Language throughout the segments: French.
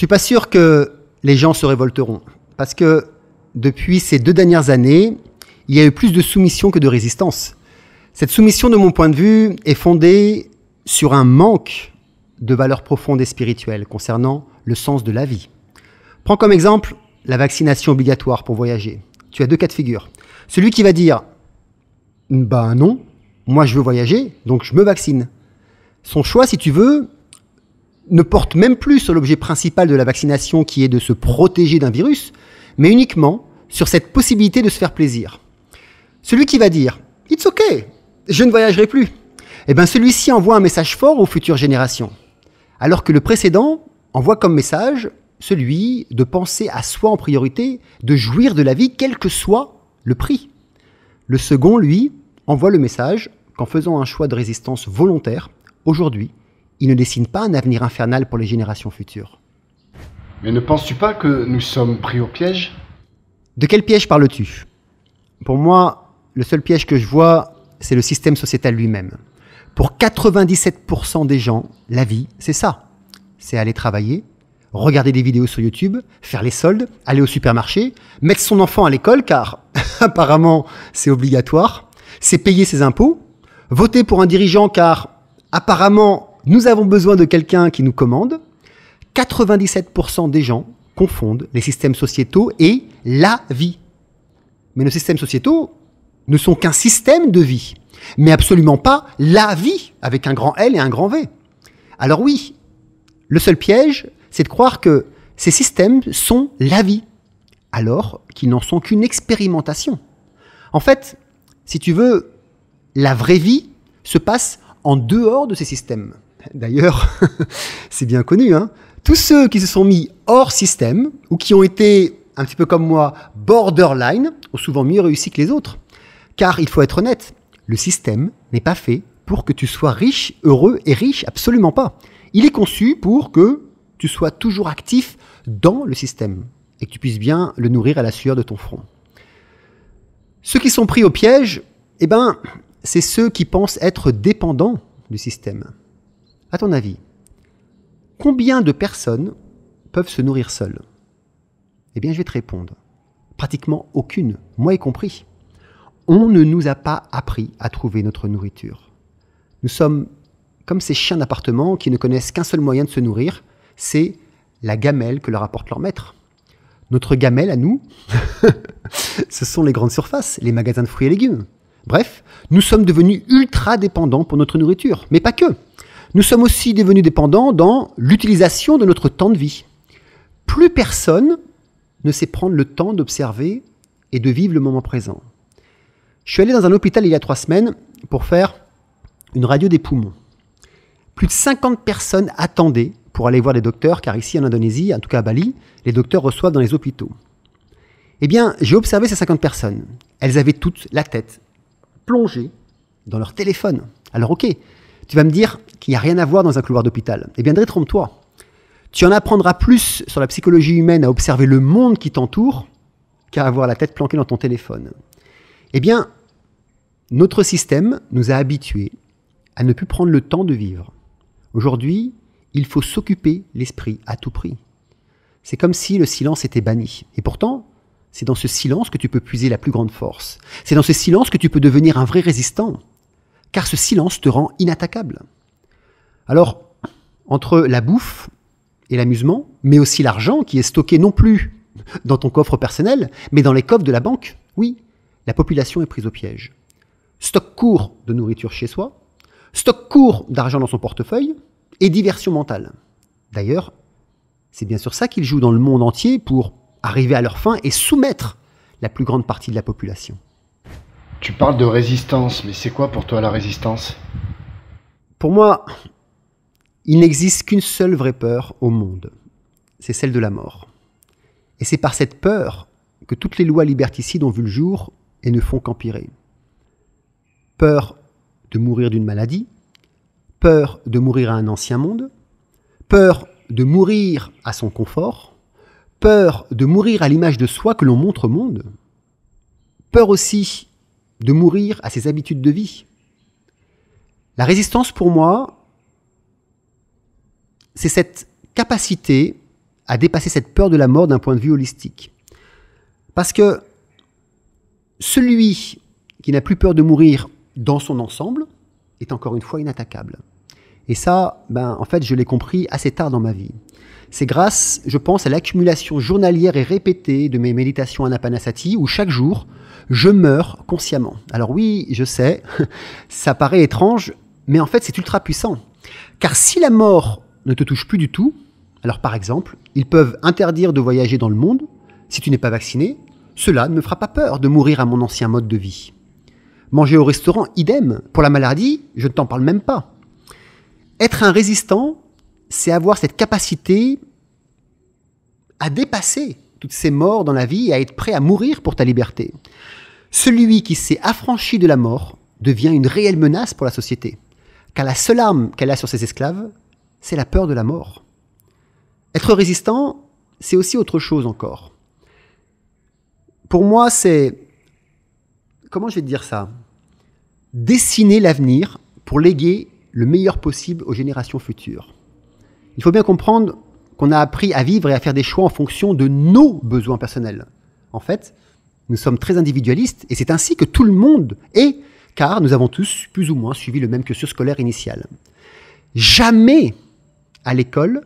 Je ne suis pas sûr que les gens se révolteront. Parce que depuis ces deux dernières années, il y a eu plus de soumission que de résistance. Cette soumission, de mon point de vue, est fondée sur un manque de valeurs profondes et spirituelles concernant le sens de la vie. Prends comme exemple la vaccination obligatoire pour voyager. Tu as deux cas de figure. Celui qui va dire Ben non, moi je veux voyager, donc je me vaccine. Son choix, si tu veux, ne porte même plus sur l'objet principal de la vaccination qui est de se protéger d'un virus, mais uniquement sur cette possibilité de se faire plaisir. Celui qui va dire ⁇ It's ok, je ne voyagerai plus ⁇ eh bien celui-ci envoie un message fort aux futures générations, alors que le précédent envoie comme message celui de penser à soi en priorité, de jouir de la vie quel que soit le prix. Le second, lui, envoie le message qu'en faisant un choix de résistance volontaire, aujourd'hui, il ne dessine pas un avenir infernal pour les générations futures. Mais ne penses-tu pas que nous sommes pris au piège De quel piège parles-tu Pour moi, le seul piège que je vois, c'est le système sociétal lui-même. Pour 97% des gens, la vie, c'est ça. C'est aller travailler, regarder des vidéos sur YouTube, faire les soldes, aller au supermarché, mettre son enfant à l'école car apparemment c'est obligatoire, c'est payer ses impôts, voter pour un dirigeant car apparemment nous avons besoin de quelqu'un qui nous commande. 97% des gens confondent les systèmes sociétaux et la vie. Mais nos systèmes sociétaux ne sont qu'un système de vie, mais absolument pas la vie avec un grand L et un grand V. Alors oui, le seul piège, c'est de croire que ces systèmes sont la vie, alors qu'ils n'en sont qu'une expérimentation. En fait, si tu veux, la vraie vie se passe en dehors de ces systèmes. D'ailleurs, c'est bien connu. Hein. Tous ceux qui se sont mis hors système ou qui ont été, un petit peu comme moi, borderline, ont souvent mieux réussi que les autres. Car il faut être honnête, le système n'est pas fait pour que tu sois riche, heureux et riche, absolument pas. Il est conçu pour que tu sois toujours actif dans le système et que tu puisses bien le nourrir à la sueur de ton front. Ceux qui sont pris au piège, eh ben, c'est ceux qui pensent être dépendants du système. À ton avis, combien de personnes peuvent se nourrir seules Eh bien, je vais te répondre. Pratiquement aucune, moi y compris. On ne nous a pas appris à trouver notre nourriture. Nous sommes comme ces chiens d'appartement qui ne connaissent qu'un seul moyen de se nourrir, c'est la gamelle que leur apporte leur maître. Notre gamelle à nous, ce sont les grandes surfaces, les magasins de fruits et légumes. Bref, nous sommes devenus ultra dépendants pour notre nourriture, mais pas que nous sommes aussi devenus dépendants dans l'utilisation de notre temps de vie. Plus personne ne sait prendre le temps d'observer et de vivre le moment présent. Je suis allé dans un hôpital il y a trois semaines pour faire une radio des poumons. Plus de 50 personnes attendaient pour aller voir des docteurs, car ici en Indonésie, en tout cas à Bali, les docteurs reçoivent dans les hôpitaux. Eh bien, j'ai observé ces 50 personnes. Elles avaient toutes la tête plongée dans leur téléphone. Alors ok, tu vas me dire qu'il n'y a rien à voir dans un couloir d'hôpital. Eh bien, détrompe trompe-toi. Tu en apprendras plus sur la psychologie humaine à observer le monde qui t'entoure qu'à avoir la tête planquée dans ton téléphone. Eh bien, notre système nous a habitués à ne plus prendre le temps de vivre. Aujourd'hui, il faut s'occuper l'esprit à tout prix. C'est comme si le silence était banni. Et pourtant, c'est dans ce silence que tu peux puiser la plus grande force. C'est dans ce silence que tu peux devenir un vrai résistant car ce silence te rend inattaquable. Alors, entre la bouffe et l'amusement, mais aussi l'argent qui est stocké non plus dans ton coffre personnel, mais dans les coffres de la banque, oui, la population est prise au piège. Stock court de nourriture chez soi, stock court d'argent dans son portefeuille, et diversion mentale. D'ailleurs, c'est bien sûr ça qu'ils jouent dans le monde entier pour arriver à leur fin et soumettre la plus grande partie de la population. Tu parles de résistance, mais c'est quoi pour toi la résistance Pour moi, il n'existe qu'une seule vraie peur au monde, c'est celle de la mort. Et c'est par cette peur que toutes les lois liberticides ont vu le jour et ne font qu'empirer. Peur de mourir d'une maladie, peur de mourir à un ancien monde, peur de mourir à son confort, peur de mourir à l'image de soi que l'on montre au monde, peur aussi de mourir à ses habitudes de vie. La résistance, pour moi, c'est cette capacité à dépasser cette peur de la mort d'un point de vue holistique. Parce que celui qui n'a plus peur de mourir dans son ensemble est encore une fois inattaquable. Et ça, ben, en fait, je l'ai compris assez tard dans ma vie. C'est grâce, je pense, à l'accumulation journalière et répétée de mes méditations anapanasati où chaque jour, je meurs consciemment. Alors oui, je sais, ça paraît étrange, mais en fait c'est ultra puissant. Car si la mort ne te touche plus du tout, alors par exemple, ils peuvent interdire de voyager dans le monde, si tu n'es pas vacciné, cela ne me fera pas peur de mourir à mon ancien mode de vie. Manger au restaurant, idem. Pour la maladie, je ne t'en parle même pas. Être un résistant, c'est avoir cette capacité à dépasser toutes ces morts dans la vie et à être prêt à mourir pour ta liberté. Celui qui s'est affranchi de la mort devient une réelle menace pour la société, car la seule arme qu'elle a sur ses esclaves, c'est la peur de la mort. Être résistant, c'est aussi autre chose encore. Pour moi, c'est... Comment je vais te dire ça Dessiner l'avenir pour léguer le meilleur possible aux générations futures il faut bien comprendre qu'on a appris à vivre et à faire des choix en fonction de nos besoins personnels. En fait, nous sommes très individualistes et c'est ainsi que tout le monde est, car nous avons tous plus ou moins suivi le même cursus scolaire initial. Jamais à l'école,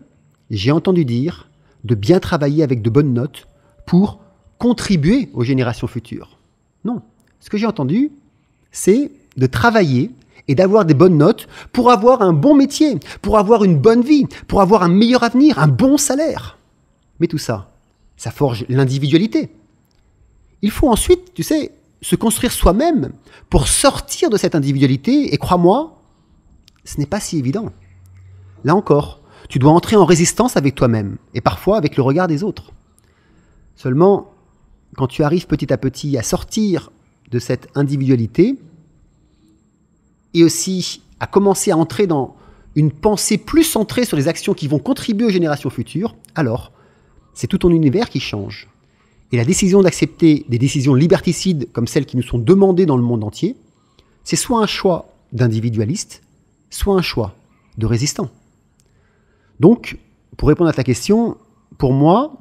j'ai entendu dire de bien travailler avec de bonnes notes pour contribuer aux générations futures. Non. Ce que j'ai entendu, c'est de travailler et d'avoir des bonnes notes pour avoir un bon métier, pour avoir une bonne vie, pour avoir un meilleur avenir, un bon salaire. Mais tout ça, ça forge l'individualité. Il faut ensuite, tu sais, se construire soi-même pour sortir de cette individualité, et crois-moi, ce n'est pas si évident. Là encore, tu dois entrer en résistance avec toi-même, et parfois avec le regard des autres. Seulement, quand tu arrives petit à petit à sortir de cette individualité, et aussi à commencer à entrer dans une pensée plus centrée sur les actions qui vont contribuer aux générations futures, alors c'est tout ton univers qui change. Et la décision d'accepter des décisions liberticides comme celles qui nous sont demandées dans le monde entier, c'est soit un choix d'individualiste, soit un choix de résistant. Donc, pour répondre à ta question, pour moi,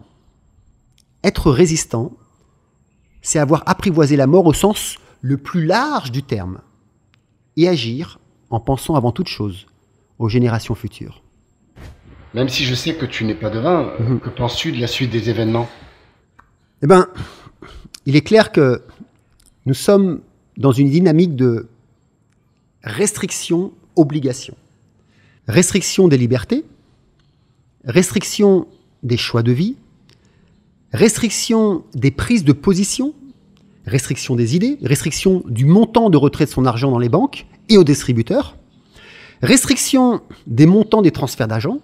être résistant, c'est avoir apprivoisé la mort au sens le plus large du terme et agir en pensant avant toute chose aux générations futures. Même si je sais que tu n'es pas devin, euh, mhm. que penses-tu de la suite des événements Eh bien, il est clair que nous sommes dans une dynamique de restriction-obligation. Restriction des libertés, restriction des choix de vie, restriction des prises de position restriction des idées, restriction du montant de retrait de son argent dans les banques et aux distributeurs, restriction des montants des transferts d'argent,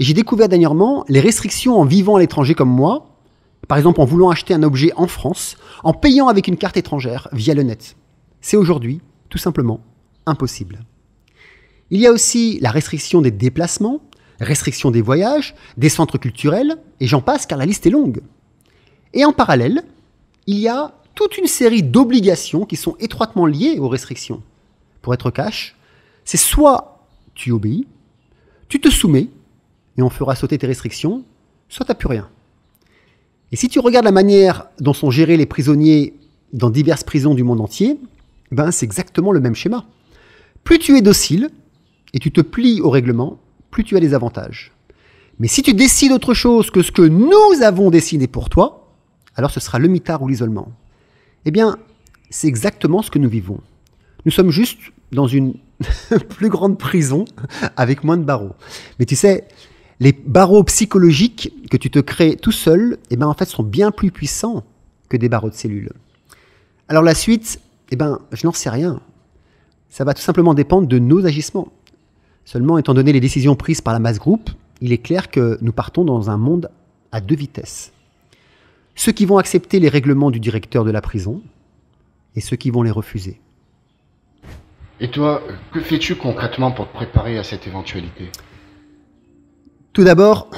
et j'ai découvert dernièrement les restrictions en vivant à l'étranger comme moi, par exemple en voulant acheter un objet en France, en payant avec une carte étrangère via le net. C'est aujourd'hui tout simplement impossible. Il y a aussi la restriction des déplacements, restriction des voyages, des centres culturels, et j'en passe car la liste est longue. Et en parallèle, il y a toute une série d'obligations qui sont étroitement liées aux restrictions. Pour être cash, c'est soit tu obéis, tu te soumets, et on fera sauter tes restrictions, soit tu plus rien. Et si tu regardes la manière dont sont gérés les prisonniers dans diverses prisons du monde entier, ben c'est exactement le même schéma. Plus tu es docile et tu te plies au règlement, plus tu as des avantages. Mais si tu décides autre chose que ce que nous avons décidé pour toi, alors ce sera le mitard ou l'isolement. Eh bien, c'est exactement ce que nous vivons. Nous sommes juste dans une plus grande prison avec moins de barreaux. Mais tu sais, les barreaux psychologiques que tu te crées tout seul, eh bien en fait, sont bien plus puissants que des barreaux de cellules. Alors la suite, eh bien, je n'en sais rien. Ça va tout simplement dépendre de nos agissements. Seulement, étant donné les décisions prises par la masse groupe, il est clair que nous partons dans un monde à deux vitesses ceux qui vont accepter les règlements du directeur de la prison et ceux qui vont les refuser. Et toi, que fais-tu concrètement pour te préparer à cette éventualité Tout d'abord,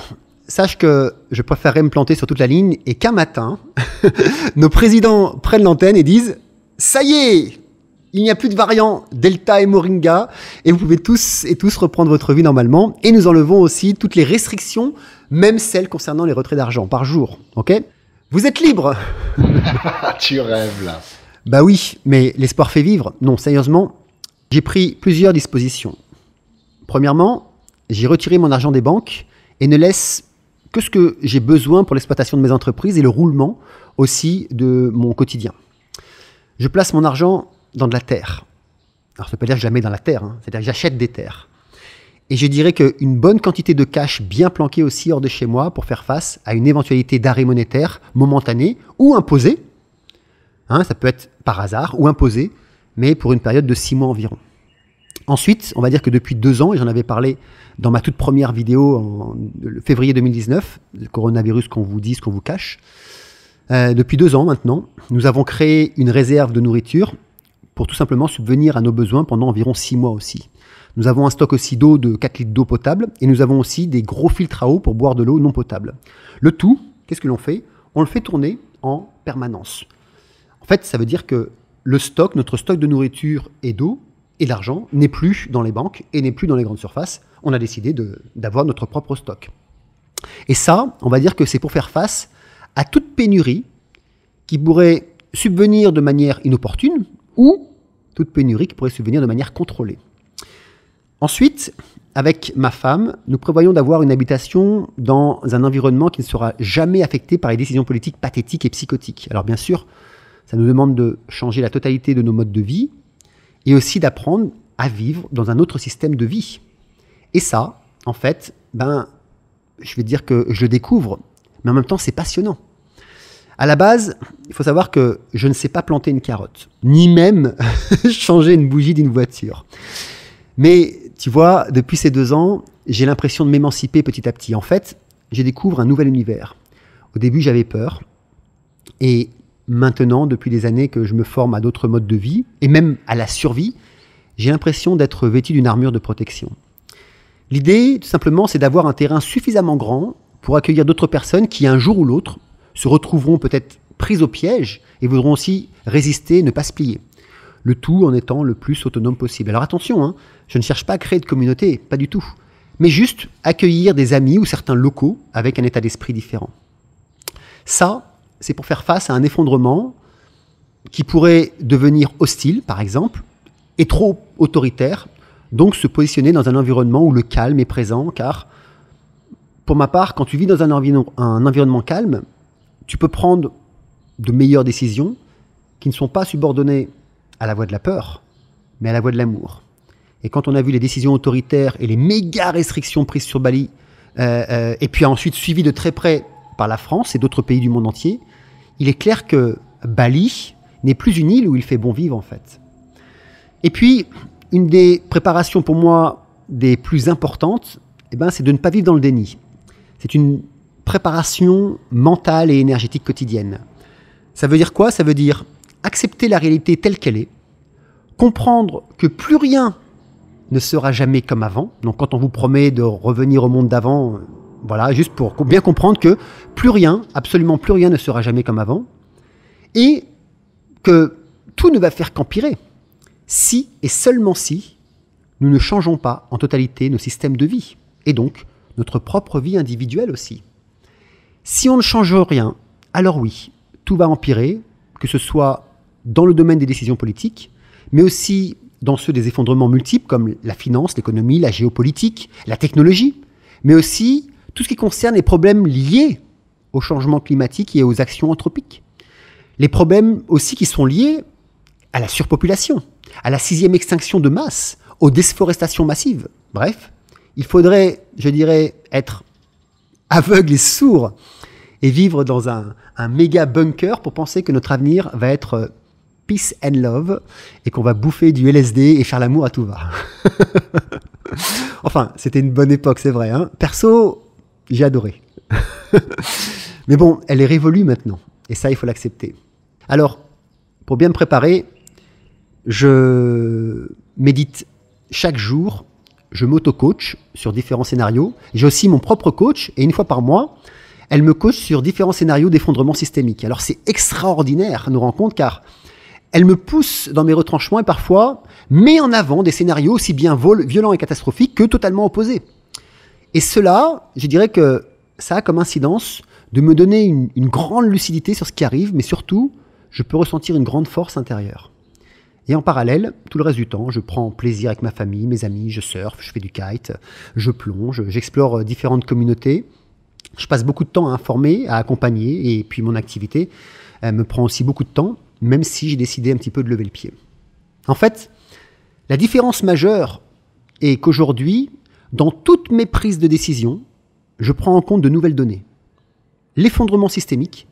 sache que je préférerais me planter sur toute la ligne et qu'un matin, nos présidents prennent l'antenne et disent Ça y est il n'y a plus de variant Delta et Moringa, et vous pouvez tous et tous reprendre votre vie normalement. Et nous enlevons aussi toutes les restrictions, même celles concernant les retraits d'argent par jour. Ok vous êtes libre Tu rêves là. Bah oui, mais l'espoir fait vivre. Non, sérieusement, j'ai pris plusieurs dispositions. Premièrement, j'ai retiré mon argent des banques et ne laisse que ce que j'ai besoin pour l'exploitation de mes entreprises et le roulement aussi de mon quotidien. Je place mon argent dans de la terre. Alors ça ne veut pas dire que je la mets dans la terre, hein. c'est-à-dire que j'achète des terres. Et je dirais qu'une bonne quantité de cash bien planqué aussi hors de chez moi pour faire face à une éventualité d'arrêt monétaire momentané ou imposé. Hein, ça peut être par hasard ou imposé, mais pour une période de six mois environ. Ensuite, on va dire que depuis deux ans, et j'en avais parlé dans ma toute première vidéo en février 2019, le coronavirus qu'on vous dit, ce qu'on vous cache, euh, depuis deux ans maintenant, nous avons créé une réserve de nourriture pour tout simplement subvenir à nos besoins pendant environ six mois aussi. Nous avons un stock aussi d'eau de 4 litres d'eau potable et nous avons aussi des gros filtres à eau pour boire de l'eau non potable. Le tout, qu'est-ce que l'on fait On le fait tourner en permanence. En fait, ça veut dire que le stock, notre stock de nourriture et d'eau et d'argent n'est plus dans les banques et n'est plus dans les grandes surfaces. On a décidé d'avoir notre propre stock. Et ça, on va dire que c'est pour faire face à toute pénurie qui pourrait subvenir de manière inopportune ou toute pénurie qui pourrait subvenir de manière contrôlée. Ensuite, avec ma femme, nous prévoyons d'avoir une habitation dans un environnement qui ne sera jamais affecté par les décisions politiques pathétiques et psychotiques. Alors bien sûr, ça nous demande de changer la totalité de nos modes de vie et aussi d'apprendre à vivre dans un autre système de vie. Et ça, en fait, ben, je vais dire que je le découvre, mais en même temps, c'est passionnant. À la base, il faut savoir que je ne sais pas planter une carotte, ni même changer une bougie d'une voiture. Mais tu vois, depuis ces deux ans, j'ai l'impression de m'émanciper petit à petit. En fait, je découvre un nouvel univers. Au début, j'avais peur. Et maintenant, depuis des années que je me forme à d'autres modes de vie, et même à la survie, j'ai l'impression d'être vêtu d'une armure de protection. L'idée, tout simplement, c'est d'avoir un terrain suffisamment grand pour accueillir d'autres personnes qui, un jour ou l'autre, se retrouveront peut-être prises au piège et voudront aussi résister, ne pas se plier. Le tout en étant le plus autonome possible. Alors attention, hein, je ne cherche pas à créer de communauté, pas du tout. Mais juste accueillir des amis ou certains locaux avec un état d'esprit différent. Ça, c'est pour faire face à un effondrement qui pourrait devenir hostile, par exemple, et trop autoritaire, donc se positionner dans un environnement où le calme est présent, car pour ma part, quand tu vis dans un, environnement calme, tu peux prendre de meilleures décisions qui ne sont pas subordonnées à la voie de la peur, mais à la voix de l'amour. Et quand on a vu les décisions autoritaires et les méga restrictions prises sur Bali, euh, euh, et puis ensuite suivies de très près par la France et d'autres pays du monde entier, il est clair que Bali n'est plus une île où il fait bon vivre en fait. Et puis, une des préparations pour moi des plus importantes, eh ben, c'est de ne pas vivre dans le déni. C'est une préparation mentale et énergétique quotidienne. Ça veut dire quoi Ça veut dire accepter la réalité telle qu'elle est, comprendre que plus rien ne sera jamais comme avant. Donc quand on vous promet de revenir au monde d'avant, euh, voilà, juste pour bien comprendre que plus rien, absolument plus rien ne sera jamais comme avant. Et que tout ne va faire qu'empirer si et seulement si nous ne changeons pas en totalité nos systèmes de vie, et donc notre propre vie individuelle aussi. Si on ne change rien, alors oui, tout va empirer, que ce soit dans le domaine des décisions politiques, mais aussi dans ceux des effondrements multiples comme la finance, l'économie, la géopolitique, la technologie, mais aussi tout ce qui concerne les problèmes liés au changement climatique et aux actions anthropiques. Les problèmes aussi qui sont liés à la surpopulation, à la sixième extinction de masse, aux déforestations massives. Bref, il faudrait, je dirais, être aveugle et sourd et vivre dans un, un méga bunker pour penser que notre avenir va être peace and love et qu'on va bouffer du LSD et faire l'amour à tout va. enfin, c'était une bonne époque, c'est vrai. Hein. Perso, j'ai adoré. Mais bon, elle est révolue maintenant et ça, il faut l'accepter. Alors, pour bien me préparer, je médite chaque jour, je m'auto-coach sur différents scénarios. J'ai aussi mon propre coach et une fois par mois, elle me coach sur différents scénarios d'effondrement systémique. Alors c'est extraordinaire nos rencontres car elle me pousse dans mes retranchements et parfois met en avant des scénarios aussi bien violents et catastrophiques que totalement opposés. Et cela, je dirais que ça a comme incidence de me donner une, grande lucidité sur ce qui arrive, mais surtout, je peux ressentir une grande force intérieure. Et en parallèle, tout le reste du temps, je prends plaisir avec ma famille, mes amis, je surfe, je fais du kite, je plonge, j'explore euh, différentes communautés. Je passe beaucoup de temps à informer, à accompagner, et puis mon activité me prend aussi beaucoup de temps même si j'ai décidé un petit peu de lever le pied. En fait, la différence majeure est qu'aujourd'hui, dans toutes mes prises de décision, je prends en compte de nouvelles données. L'effondrement systémique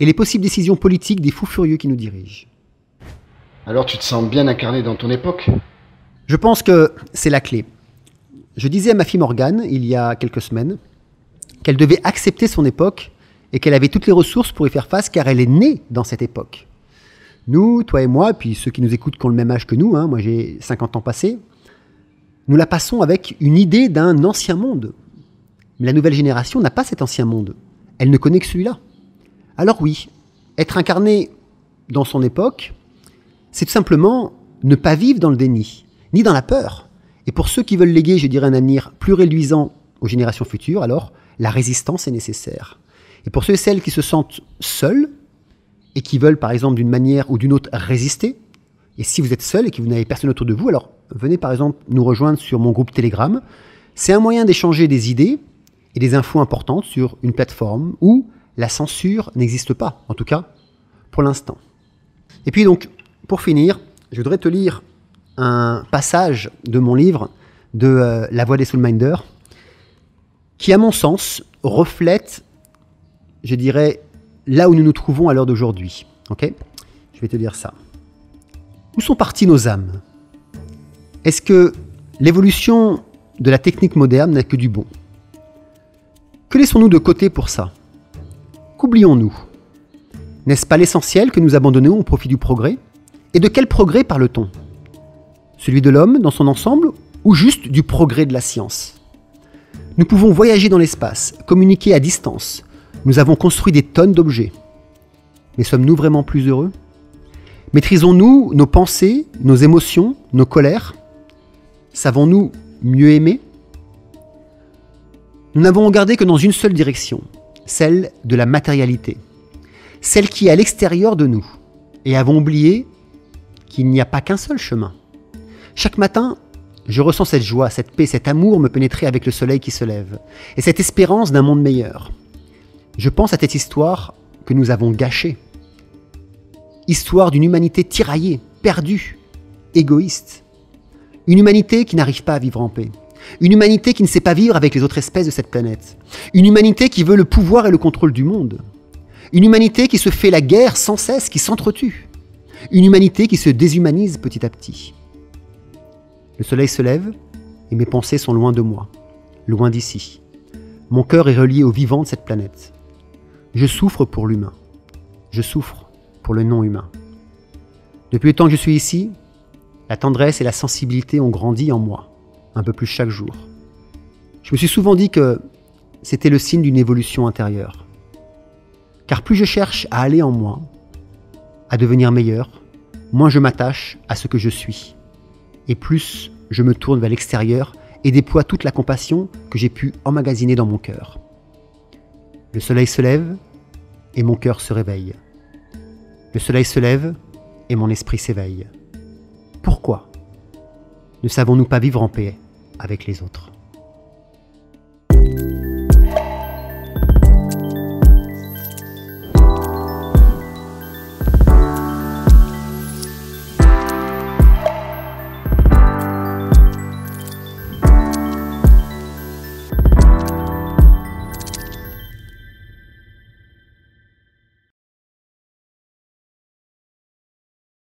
et les possibles décisions politiques des fous furieux qui nous dirigent. Alors tu te sens bien incarné dans ton époque Je pense que c'est la clé. Je disais à ma fille Morgane, il y a quelques semaines, qu'elle devait accepter son époque et qu'elle avait toutes les ressources pour y faire face car elle est née dans cette époque. Nous, toi et moi, puis ceux qui nous écoutent qui ont le même âge que nous, hein, moi j'ai 50 ans passés, nous la passons avec une idée d'un ancien monde. Mais la nouvelle génération n'a pas cet ancien monde. Elle ne connaît que celui-là. Alors oui, être incarné dans son époque, c'est tout simplement ne pas vivre dans le déni, ni dans la peur. Et pour ceux qui veulent léguer, je dirais, un avenir plus réduisant aux générations futures, alors la résistance est nécessaire. Et pour ceux et celles qui se sentent seuls, et qui veulent, par exemple, d'une manière ou d'une autre résister. Et si vous êtes seul et que vous n'avez personne autour de vous, alors venez, par exemple, nous rejoindre sur mon groupe Telegram. C'est un moyen d'échanger des idées et des infos importantes sur une plateforme où la censure n'existe pas, en tout cas pour l'instant. Et puis donc, pour finir, je voudrais te lire un passage de mon livre de euh, La voix des Soulminders, qui, à mon sens, reflète, je dirais, là où nous nous trouvons à l'heure d'aujourd'hui. Ok Je vais te dire ça. Où sont parties nos âmes Est-ce que l'évolution de la technique moderne n'a que du bon Que laissons-nous de côté pour ça Qu'oublions-nous N'est-ce pas l'essentiel que nous abandonnons au profit du progrès Et de quel progrès parle-t-on Celui de l'homme dans son ensemble ou juste du progrès de la science Nous pouvons voyager dans l'espace, communiquer à distance, nous avons construit des tonnes d'objets. Mais sommes-nous vraiment plus heureux Maîtrisons-nous nos pensées, nos émotions, nos colères Savons-nous mieux aimer Nous n'avons regardé que dans une seule direction, celle de la matérialité, celle qui est à l'extérieur de nous, et avons oublié qu'il n'y a pas qu'un seul chemin. Chaque matin, je ressens cette joie, cette paix, cet amour me pénétrer avec le soleil qui se lève, et cette espérance d'un monde meilleur. Je pense à cette histoire que nous avons gâchée. Histoire d'une humanité tiraillée, perdue, égoïste. Une humanité qui n'arrive pas à vivre en paix. Une humanité qui ne sait pas vivre avec les autres espèces de cette planète. Une humanité qui veut le pouvoir et le contrôle du monde. Une humanité qui se fait la guerre sans cesse, qui s'entretue. Une humanité qui se déshumanise petit à petit. Le soleil se lève et mes pensées sont loin de moi, loin d'ici. Mon cœur est relié au vivant de cette planète. Je souffre pour l'humain. Je souffre pour le non-humain. Depuis le temps que je suis ici, la tendresse et la sensibilité ont grandi en moi, un peu plus chaque jour. Je me suis souvent dit que c'était le signe d'une évolution intérieure. Car plus je cherche à aller en moi, à devenir meilleur, moins je m'attache à ce que je suis. Et plus je me tourne vers l'extérieur et déploie toute la compassion que j'ai pu emmagasiner dans mon cœur. Le soleil se lève et mon cœur se réveille. Le soleil se lève et mon esprit s'éveille. Pourquoi ne savons-nous pas vivre en paix avec les autres